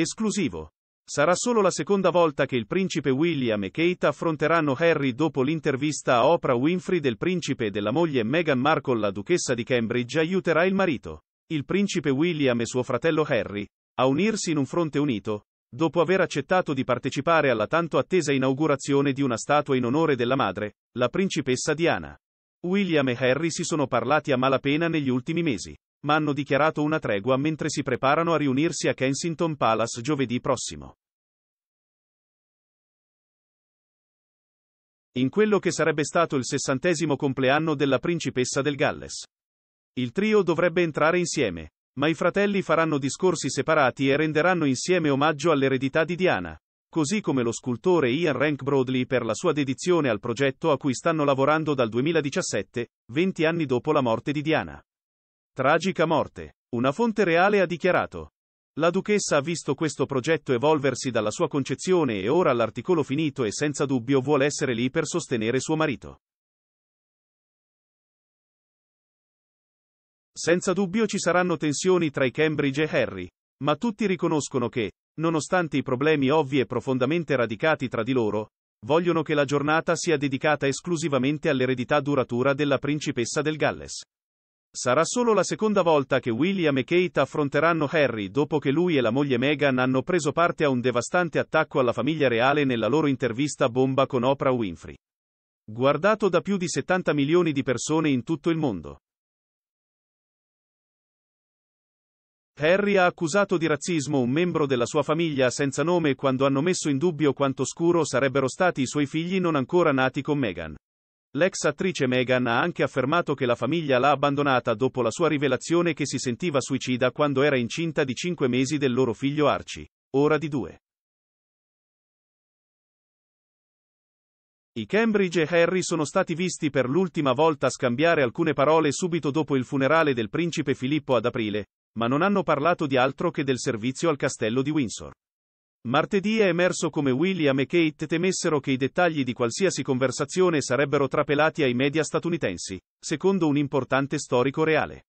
Esclusivo. Sarà solo la seconda volta che il principe William e Kate affronteranno Harry dopo l'intervista a Oprah Winfrey del principe e della moglie Meghan Markle, la duchessa di Cambridge aiuterà il marito, il principe William e suo fratello Harry, a unirsi in un fronte unito, dopo aver accettato di partecipare alla tanto attesa inaugurazione di una statua in onore della madre, la principessa Diana. William e Harry si sono parlati a malapena negli ultimi mesi ma hanno dichiarato una tregua mentre si preparano a riunirsi a Kensington Palace giovedì prossimo. In quello che sarebbe stato il sessantesimo compleanno della principessa del Galles. Il trio dovrebbe entrare insieme, ma i fratelli faranno discorsi separati e renderanno insieme omaggio all'eredità di Diana, così come lo scultore Ian Rank Broadley per la sua dedizione al progetto a cui stanno lavorando dal 2017, 20 anni dopo la morte di Diana. Tragica morte. Una fonte reale ha dichiarato. La duchessa ha visto questo progetto evolversi dalla sua concezione e ora all'articolo finito e senza dubbio vuole essere lì per sostenere suo marito. Senza dubbio ci saranno tensioni tra i Cambridge e Harry, ma tutti riconoscono che, nonostante i problemi ovvi e profondamente radicati tra di loro, vogliono che la giornata sia dedicata esclusivamente all'eredità duratura della principessa del Galles. Sarà solo la seconda volta che William e Kate affronteranno Harry dopo che lui e la moglie Meghan hanno preso parte a un devastante attacco alla famiglia reale nella loro intervista bomba con Oprah Winfrey. Guardato da più di 70 milioni di persone in tutto il mondo. Harry ha accusato di razzismo un membro della sua famiglia senza nome quando hanno messo in dubbio quanto scuro sarebbero stati i suoi figli non ancora nati con Meghan. L'ex attrice Meghan ha anche affermato che la famiglia l'ha abbandonata dopo la sua rivelazione che si sentiva suicida quando era incinta di 5 mesi del loro figlio Archie. Ora di due. I Cambridge e Harry sono stati visti per l'ultima volta scambiare alcune parole subito dopo il funerale del principe Filippo ad aprile, ma non hanno parlato di altro che del servizio al castello di Windsor. Martedì è emerso come William e Kate temessero che i dettagli di qualsiasi conversazione sarebbero trapelati ai media statunitensi, secondo un importante storico reale.